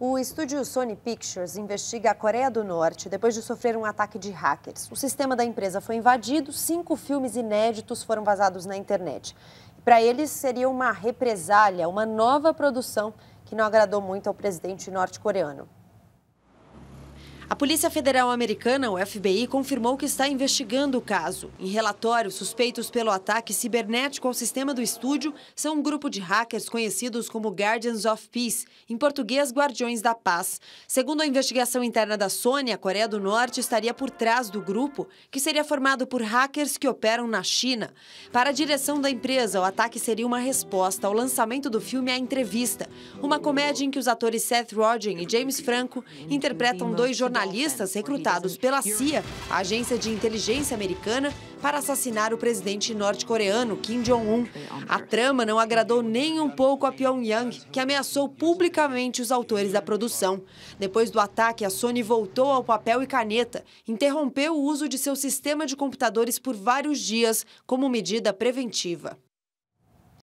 O estúdio Sony Pictures investiga a Coreia do Norte depois de sofrer um ataque de hackers. O sistema da empresa foi invadido, cinco filmes inéditos foram vazados na internet. Para eles, seria uma represália, uma nova produção que não agradou muito ao presidente norte-coreano. A Polícia Federal Americana, o FBI, confirmou que está investigando o caso. Em relatório, suspeitos pelo ataque cibernético ao sistema do estúdio são um grupo de hackers conhecidos como Guardians of Peace, em português Guardiões da Paz. Segundo a investigação interna da Sony, a Coreia do Norte estaria por trás do grupo, que seria formado por hackers que operam na China. Para a direção da empresa, o ataque seria uma resposta ao lançamento do filme A Entrevista, uma comédia em que os atores Seth Rogen e James Franco interpretam dois jornalistas jornalistas recrutados pela CIA, a agência de inteligência americana, para assassinar o presidente norte-coreano Kim Jong-un. A trama não agradou nem um pouco a Pyongyang, que ameaçou publicamente os autores da produção. Depois do ataque, a Sony voltou ao papel e caneta, interrompeu o uso de seu sistema de computadores por vários dias como medida preventiva.